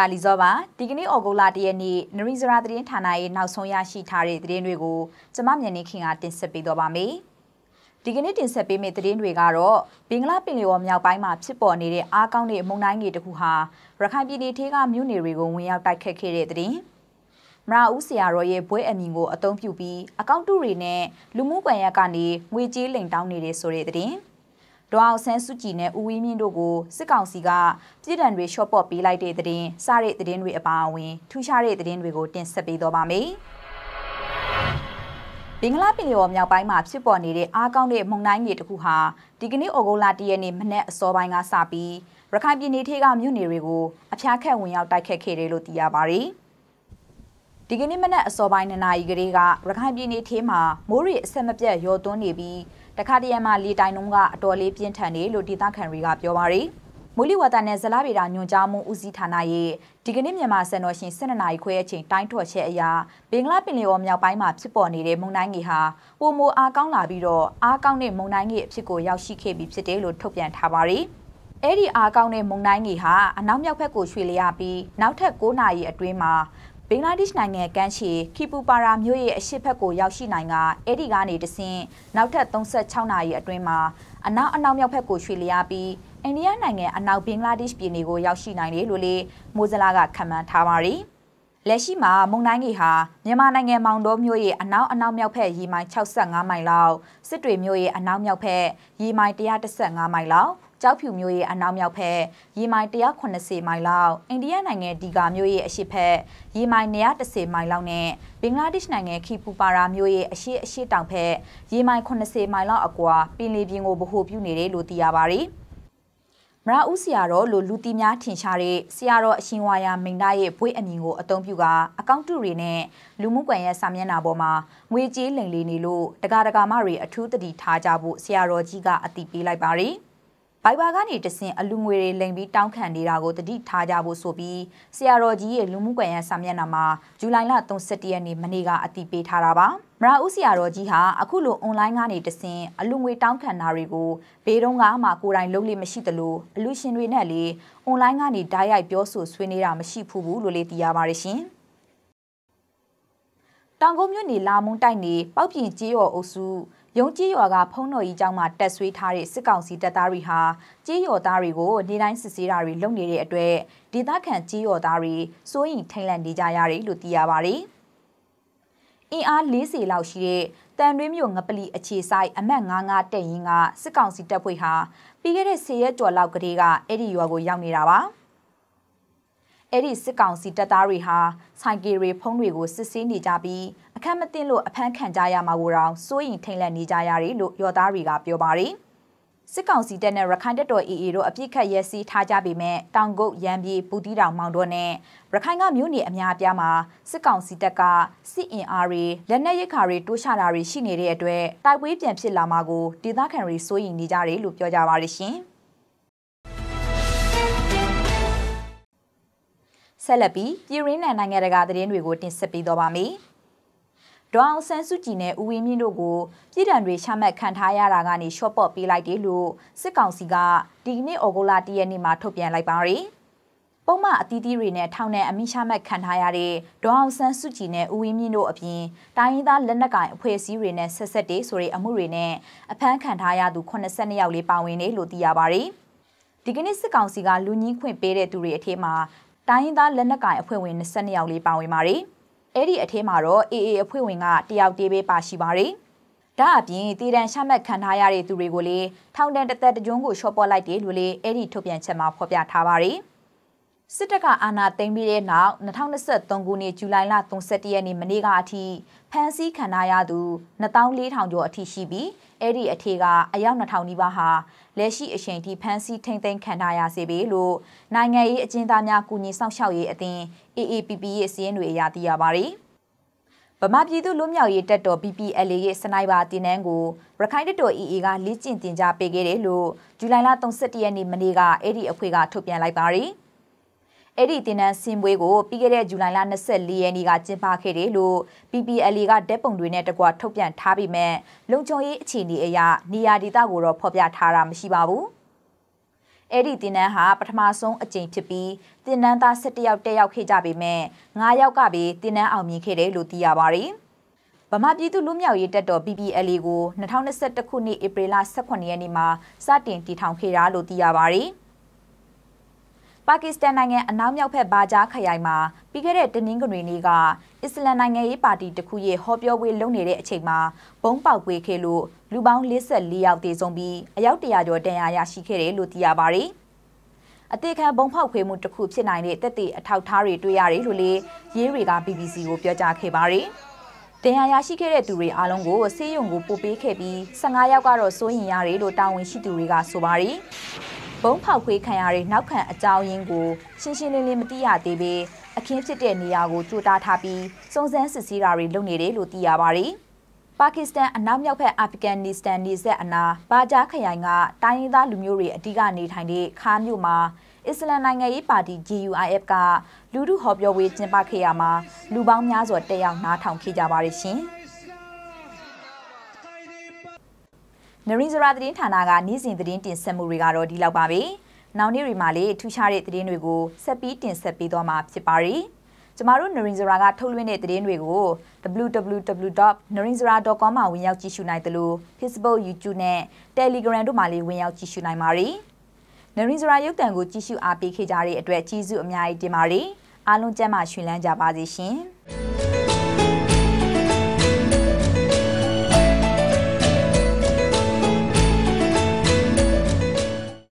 တာလီဇောပါဒီကနေ့ဩဂုတ်လတရက်နေ့နရီဇရာသတင်းဌာနရဲ့နောက်ဆုံးရရှိထားတဲ့သတင်းတွေကိုကျွန်မမြန်နေခင်ကတင်ဆက်ပေးတော့ပါမယ်။ဒီကနေ့တင်ဆက်ပေးမယ့်သတင်းတွေကတော့ဘင်္ဂလားပင်လယ်ော်မြောက်ပိုင်းမှာဖြစ်ပေါ်နေတဲ့အားကောင်းတဲ့မုန်တိုင်းငယ်တစ်ခုဟာရခိုင်ပြည်နယ်ထဲကမြို့နယ်တွေကိုဝင်ရောက်တိုက်ခတ်ခဲ့တဲ့သတင်း။မရာဦးဆရာတော်ရဲ့ဘွဲအမည်ကိုအသုံးပြုပြီးအကောင့်တူတွေနဲ့လူမှုကွန်ရက်ကနေငွေကြေးလိမ်တောင်းနေတဲ့ဆိုတဲ့သတင်း။ဒေါအောင်ဆန်းစုကြည်နဲ့ဦးဝင်းမြင့်တို့ကိုစစ်ကောင်စီကပြည်တံတွေရှော့ပေါ့ပေးလိုက်တဲ့တဲ့တင်စတဲ့တဲ့တင်တွေအပါအဝင်ထူးခြားတဲ့တဲ့တင်တွေကိုတင်ဆက်ပေးတော့ပါမယ်။ဘင်္ဂလားပင်လယ်အော်မြောက်ပိုင်းမှာဖြစ်ပေါ်နေတဲ့အားကောင်းတဲ့မုန်တိုင်းငယ်တစ်ခုဟာဒီကနေ့ဩဂုတ်လ၁ရက်နေ့မနက်အစောပိုင်းကစပြီးရခိုင်ပြည်နယ်ထေကမြို့နယ်တွေကိုအပြားခတ်ဝင်ရောက်တိုက်ခတ်ခဲ့တယ်လို့သိရပါတယ်။ဒီကနေ့မနက်အစောပိုင်း2နာရီကလေးကရခိုင်ပြည်နယ်ထဲမှာမိုးရေအဆက်မပြတ်ရောသွန်းနေပြီးတခါတရံမှာလေတိုင်နှုန်းကအတော်လေးပြင်းထန်နေလို့ဒေသခံတွေကပြောပါရယ်မိုးလေဝသနဲ့ဇလဗေဒညွှန်ကြားမှုဦးစီးဌာနရဲ့ဒီကနေ့မြန်မာစံတော်ရှင်12နာရီခွဲအချိန်တိုင်းထွက်ချက်အရာဘင်္ဂလားပင်လယ်အော်မြောက်ပိုင်းမှာဖြစ်ပေါ်နေတဲ့မုန်တိုင်းငယ်ဟာပိုမိုအားကောင်းလာပြီးတော့အားကောင်းတဲ့မုန်တိုင်းငယ်အဖြစ်ကိုရောက်ရှိခဲ့ပြီးဖြစ်တယ်လို့ထုတ်ပြန်ထားပါရယ်အဲ့ဒီအားကောင်းတဲ့မုန်တိုင်းငယ်ဟာအနောက်မြောက်ဘက်ကိုရွှေ့လျပြီးနောက်ထပ်9နာရီအတွင်းမှာဘင်္ဂလားဒေ့ရှ်နိုင်ငံကမ်းခြေခီပူပါရာမြို့ရဲ့အရှိတ်ဘက်ကိုရောက်ရှိနိုင်ကအဲ့ဒီကနေတဆင့်နောက်ထပ်36နာရီအတွင်းမှာအနောက်အနောက်မြောက်ဘက်ကိုရွှေ့လျားပြီးအိန္ဒိယနိုင်ငံအနောက်ဘင်္ဂလားဒေ့ရှ်ပြည်နယ်ကိုရောက်ရှိနိုင်တယ်လို့လေမိုဇလာကခန့်မှန်းထားပါတယ်။လက်ရှိမှာမုန်တိုင်းကြီးဟာမြန်မာနိုင်ငံမောင်တော်မြို့ရဲ့အနောက်အနောက်မြောက်ဘက်ရေမိုင်65မိုင်လောက်စစ်တွေမြို့ရဲ့အနောက်မြောက်ဘက်ရေမိုင်115မိုင်လောက်ကြောက်ဖြူမြို့ရဲ့အနောက်မြောက်ဘက်ရေမိုင်180မိုင်လောက်၊အိန္ဒိယနိုင်ငံဒီဂါမြို့ရဲ့အရှေ့ဘက်ရေမိုင်130မိုင်လောက်နဲ့ဘင်္ဂလားဒေ့ရှ်နိုင်ငံခီပူပါရာမြို့ရဲ့အရှေ့အရှေ့တောင်ဘက်ရေမိုင်80မိုင်လောက်အကွာပင်လယ်ပြင်ကိုဗဟိုပြုနေတယ်လို့သိရပါတယ်။မရဦးဆရာတော်လို့လူတီများထင်ရှားတဲ့ဆရာတော်အရှင်ဝါယာမိန်သားရဲ့ဘွေးအမည်ကိုအသုံးပြုကာအကောင့်တူတွေနဲ့လူမှုကွန်ရက်စာမျက်နှာပေါ်မှာငွေကြေးလိမ်လည်နေလို့တကာတကာမတွေအထူးတတိထားကြဖို့ဆရာတော်ကြီးကအတိပေးလိုက်ပါတယ်။ဘိုက်ဘာကနေတဆင်အလူငွေတွေလိမ်ပြီးတောင်းခံနေတာကိုတတိထားကြဖို့ဆိုပြီးဆရာတော်ကြီးရဲ့လူမှုကွန်ရက်စာမျက်နှာမှာဇူလိုင်လ31ရက်နေ့မနေ့ကအတည်ပြုထားတာပါမရာဦးဆရာတော်ကြီးဟာအခုလိုအွန်လိုင်းကနေတဆင်အလူငွေတောင်းခံတာတွေကိုဘေးတုန်းကမှကိုယ်တိုင်လုပ်လို့မရှိသလိုအလူရှင်တွေနဲ့လေအွန်လိုင်းကနေဓာတ်ရိုက်ပြောဆိုဆွေးနွေးတာမရှိဘူးလို့လေသိရပါတယ်ရှင်တောင်ကုန်းမြို့နယ်လာမုံတိုက်နယ်ပောက်ပြင်ကျေးရွာအုပ်စုရုံကြီးရွာကဖုံးတော်ကြီးကျောင်းမှာတက်ဆွေးထားတဲ့စစ်ကောင်စီတပ်သားတွေဟာကြီးရွာသားတွေကိုနေတိုင်းစစ်ဆေးတာတွေလုပ်နေတဲ့အတွက်ဒေသခံကြီးရွာသားတွေစိုးရိမ်ထိတ်လန့်နေကြရတယ်လို့သိရပါတယ်။အင်အား40လောက်ရှိတဲ့တန်တွင်းမြို့ငပလီအခြေဆိုင်အမှတ်55တက်ရင်ကစစ်ကောင်စီတပ်ဖွဲ့ဟာပြီးခဲ့တဲ့10ရက်ကျော်လောက်ကတည်းကအဲ့ဒီရွာကိုရောက်နေတာပါ။အဲ့ဒီစစ်ကောင်စီတပ်သားတွေဟာဆိုင်ကီရီဖုံးတွေကိုစစ်ဆေးနေကြပြီးအခက်မတင်လို့အဖမ်းခံကြရမှာကိုတောင်စိုးရင်ထိတ်လန့်နေကြရတယ်လို့ရော်သားတွေကပြောပါတယ်စစ်ကောင်စီတပ်နဲ့ရခိုင်တပ်တော် AA တို့အပြစ်ခတ်ရဲစီးထားကြပေမဲ့တောင်ကုတ်ရန်ပြည်ပူတီတောင်မောင်တို့နဲ့ရခိုင်ကမြို့နယ်အများအပြားမှာစစ်ကောင်စီတပ်ကစစ်အင်အားတွေလက်နက်ရစ်ခါတွေတိုးချတာတွေရှိနေတဲ့အတွက်တိုက်ပွဲပြန်ဖြစ်လာမှာကိုဒေသခံတွေစိုးရိမ်နေကြတယ်လို့ပြောကြပါရရှင်။ဆက်လက်ပြီးပြည်ရင်းနယ်နိုင်ငံတကာသတင်းတွေကိုတင်ဆက်ပေးတော့ပါမယ်။ဒေါအောင်ဆန်းစုကြည်နဲ့ဦးဝင်းမြင့်တို့ကိုပြည်ထံတွေချမှတ်ခံထားရတာကနေရှော့ပေါ့ပေးလိုက်တယ်လို့စစ်ကောင်စီကဒီကနေ့ဩဂုတ်လ၁ရက်နေ့မှာထုတ်ပြန်လိုက်ပါရယ်။ပုံမှန်အသီးသီးတွေနဲ့ထောင်နဲ့အမိချမှတ်ခံထားရတဲ့ဒေါအောင်ဆန်းစုကြည်နဲ့ဦးဝင်းမြင့်တို့အပြင်တိုင်းရင်းသားလက်နက်ကိုင်အဖွဲ့အစည်းတွေနဲ့ဆက်ဆက်တဲ့ဆိုတဲ့အမှုတွေနဲ့အဖမ်းခံထားရသူ82ယောက်လေးပါဝင်တယ်လို့သိရပါရယ်။ဒီကနေ့စစ်ကောင်စီကလူကြီးခွင့်ပေးတဲ့သူတွေအထက်မှာတိုင်းသားလက်နက်ကိုင်အဖွဲ့ဝင်22ယောက်လေးပါဝင်ပါတယ်။အဲ့ဒီအထဲမှာတော့ AA အဖွဲ့ဝင်ကတယောက်တေးပဲပါရှိပါတယ်။ဒါအပြင်တည်တံရှမှတ်ခံထားရတဲ့သူတွေကိုလည်းထောင်တန်းတသက်တကြွန်းကိုရှော့ပေါ်လိုက်တယ်လို့လည်းအဲ့ဒီထုတ်ပြန်ချက်မှာဖော်ပြထားပါတယ်။စစ်တပ်ကအာဏာသိမ်းပြီးတဲ့နောက်2023ခုနှစ်ဇူလိုင်လ31ရက်နေ့မနေ့ကအထိဖမ်းဆီးခံရသူ14000ကျော်အထိရှိပြီးအဲ့ဒီအထက်ကအယောက်2000နီးပါးဟာလက်ရှိအချိန်ထိဖမ်းဆီးထိန်းသိမ်းခံရစေပြီလို့နိုင်ငံရေးအကျဉ်းသားများကူညီစောင့်ရှောက်ရေးအသင်း AAPP ရဲ့စီးရင်တွေအရသိရပါတယ်ဗမာပြည်သူလူမျိုးရေးတက်တော် BPLA ရဲ့စနိုက်ပါတင်နန်းကိုရခိုင်တက်တော် EA ကလေ့ကျင့်တင်ကြားပေးခဲ့တယ်လို့ဇူလိုင်လ31ရက်နေ့မနေ့ကအဲ့ဒီအဖွဲ့ကထုတ်ပြန်လိုက်ပါတယ်။အဲ့ဒီတင်နန်းစင်ပွဲကိုပြီးခဲ့တဲ့ဇူလိုင်လ24ရက်နေ့ကကျင်းပခဲ့တယ်လို့ PPLA ကဓာတ်ပုံတွေနဲ့တကွာထုတ်ပြန်ထားပြီးမဲ့လုံခြုံရေးအခြေအနေအရနေရာဒေသကိုတော့ဖော်ပြထားတာမရှိပါဘူးအဲ့ဒီတင်နန်းဟာပထမဆုံးအကြိမ်ဖြစ်ပြီးတင်နန်းသား17ယောက်တက်ရောက်ခဲ့ကြပေမဲ့9ယောက်ကပဲတင်နန်းအောင်မြင်ခဲ့တယ်လို့သိရပါတယ်ဗမာပြည်သူလူမျိုးရေးတက်တော် PPLA ကို2021ခုနှစ်ဧပြီလ18ရက်နေ့မှာစတင်တည်ထောင်ခဲ့တာလို့သိရပါတယ်။ပါကစ္စတန်နိုင်ငံအနောက်မြောက်ဘက်ဘာဂျာခရိုင်မှာပြီးခဲ့တဲ့တနင်္ဂနွေနေ့ကအစ္စလမ်နိုင်ငံရေးပါတီတစ်ခုရဲ့ဟောပြောပွဲလုပ်နေတဲ့အချိန်မှာဘုံပေါက်ပွေခဲ့လို့လူပေါင်း54ယောက်သေဆုံးပြီးအယောက်100ကျော်ဒဏ်ရာရရှိခဲ့တယ်လို့သိရပါတယ်။အသေးခံဘုံဖောက်ခွေမှုတစ်ခုဖြစ်နိုင်တဲ့တက်သည့်အထောက်ထားတွေတွေ့ရတယ်လို့လေရေးတွေက BBC ကိုပြောကြားခဲ့ပါတယ်။တင်ရရရှိခဲ့တဲ့သူတွေအားလုံးကိုဆေးရုံကိုပို့ပေးခဲ့ပြီး15ယောက်ကတော့စိုးရင်ရတယ်လို့တာဝန်ရှိသူတွေကဆိုပါတယ်။ဘုံဖောက်ခွေးခံရတဲ့နောက်ခံအကြောင်းရင်းကိုရှင်းရှင်းလင်းလင်းမသိရသေးပေအခင်းဖြစ်တဲ့နေရာကိုကြိုတာထားပြီးစုံစမ်းစစ်ဆေးတာတွေလုပ်နေတယ်လို့သိရပါတယ်။ပါကစ္စတန်အနောက်မြောက်ဘက်အာဖဂန်နစ္စတန်နေဆက်အနာဘာဂျာခရိုင်ကတိုင်းရင်းသားလူမျိုးတွေအဓိကနေထိုင်တဲ့ခါမြို့မှာအစ္စလမ်နိုင်ငံရေးပါတီ GUIF ကလူမှုဟောပြောဝေးကျင်းပခဲ့ရမှာလူပေါင်းများစွာတက်ရောက်နားထောင်ခဲ့ကြပါတယ်ရှင်။နရင်းစရာသတင်းဌာနကနေ့စဉ်သတင်းတင်ဆက်မှုတွေကတော့ဒီလောက်ပါပဲ။နောက်နေ့တွေမှာလည်းထူးခြားတဲ့သတင်းတွေကိုဆက်ပြီးတင်ဆက်ပေးသွားမှာဖြစ်ပါရယ်။ကျမတို့နရင်းစရာကထုတ်လွှင့်တဲ့သတင်းတွေကို www.narinsara.com မှာဝင်ရောက်ကြည့်ရှုနိုင်သလို Facebook, YouTube နဲ့ Telegram တို့မှာလည်းဝင်ရောက်ကြည့်ရှုနိုင်ပါရယ်။နရင်းစရာရုပ်သံကိုကြည့်ရှုအားပေးခဲ့ကြတဲ့အတွက်ကျေးဇူးအများကြီးတင်ပါတယ်။အားလုံးကျန်းမာရှင်လန်းကြပါစေရှင်။